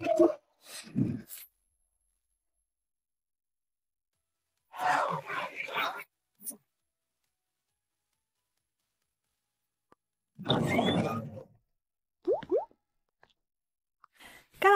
Oh, my God.